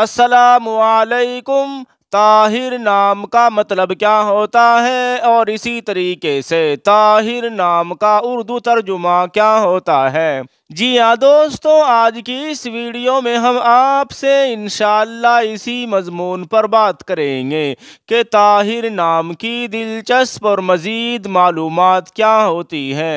असलकुम ताहिर नाम का मतलब क्या होता है और इसी तरीके से ताहिर नाम का उर्दू तर्जुमा क्या होता है जी हाँ दोस्तों आज की इस वीडियो में हम आपसे इन इसी मजमून पर बात करेंगे कि ताहिर नाम की दिलचस्प और मज़ीद मालूम क्या होती हैं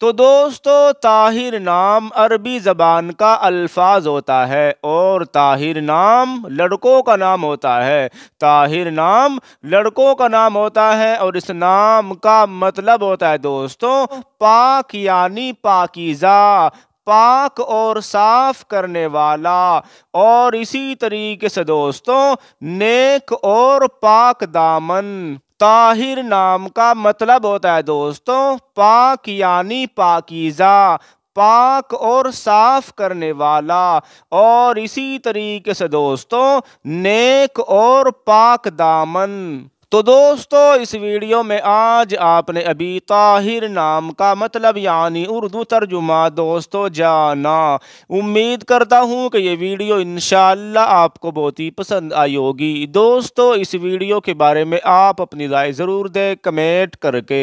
तो दोस्तों ताहिर नाम अरबी ज़बान का अल्फाज होता है और ताहिर नाम लड़कों का नाम होता है ताहिर नाम लड़कों का नाम होता है और इस नाम का मतलब होता है दोस्तों पाक यानी पाकिज़ा पाक और साफ करने वाला और इसी तरीके से दोस्तों नेक और पाक दामन ताहिर नाम का मतलब होता है दोस्तों पाक यानी पाकिजा पाक और साफ करने वाला और इसी तरीके से दोस्तों नेक और पाक दामन तो दोस्तों इस वीडियो में आज आपने अभी ताहिर नाम का मतलब यानी उर्दू तर्जुमा दोस्तों जाना उम्मीद करता हूँ कि ये वीडियो इन आपको बहुत ही पसंद आई होगी दोस्तों इस वीडियो के बारे में आप अपनी राय ज़रूर दें कमेंट करके